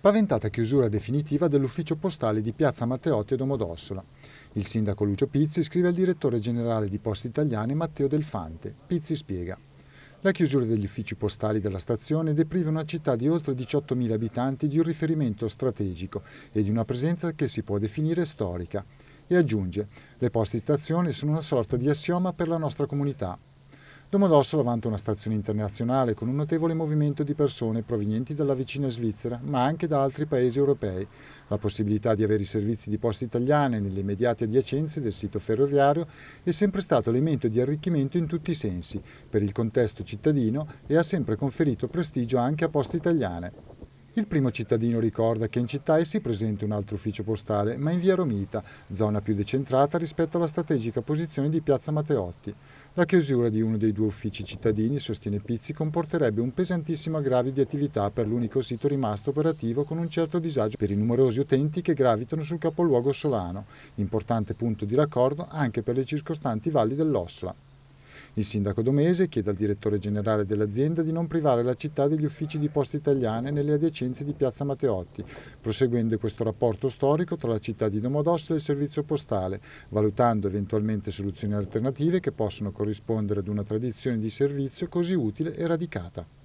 paventata chiusura definitiva dell'ufficio postale di Piazza Matteotti e Domodossola. Il sindaco Lucio Pizzi scrive al direttore generale di Poste Italiane Matteo Delfante. Pizzi spiega. La chiusura degli uffici postali della stazione depriva una città di oltre 18.000 abitanti di un riferimento strategico e di una presenza che si può definire storica. E aggiunge, le poste stazione sono una sorta di assioma per la nostra comunità, Domodossola vanta una stazione internazionale con un notevole movimento di persone provenienti dalla vicina Svizzera, ma anche da altri paesi europei, la possibilità di avere i servizi di poste italiane nelle immediate adiacenze del sito ferroviario è sempre stato elemento di arricchimento in tutti i sensi per il contesto cittadino e ha sempre conferito prestigio anche a poste italiane. Il primo cittadino ricorda che in città è sì presente un altro ufficio postale, ma in via Romita, zona più decentrata rispetto alla strategica posizione di piazza Matteotti. La chiusura di uno dei due uffici cittadini, sostiene Pizzi, comporterebbe un pesantissimo aggravio di attività per l'unico sito rimasto operativo con un certo disagio per i numerosi utenti che gravitano sul capoluogo solano, importante punto di raccordo anche per le circostanti valli dell'Ossola. Il sindaco Domese chiede al direttore generale dell'azienda di non privare la città degli uffici di poste italiane nelle adiacenze di piazza Matteotti, proseguendo questo rapporto storico tra la città di Domodossola e il servizio postale, valutando eventualmente soluzioni alternative che possono corrispondere ad una tradizione di servizio così utile e radicata.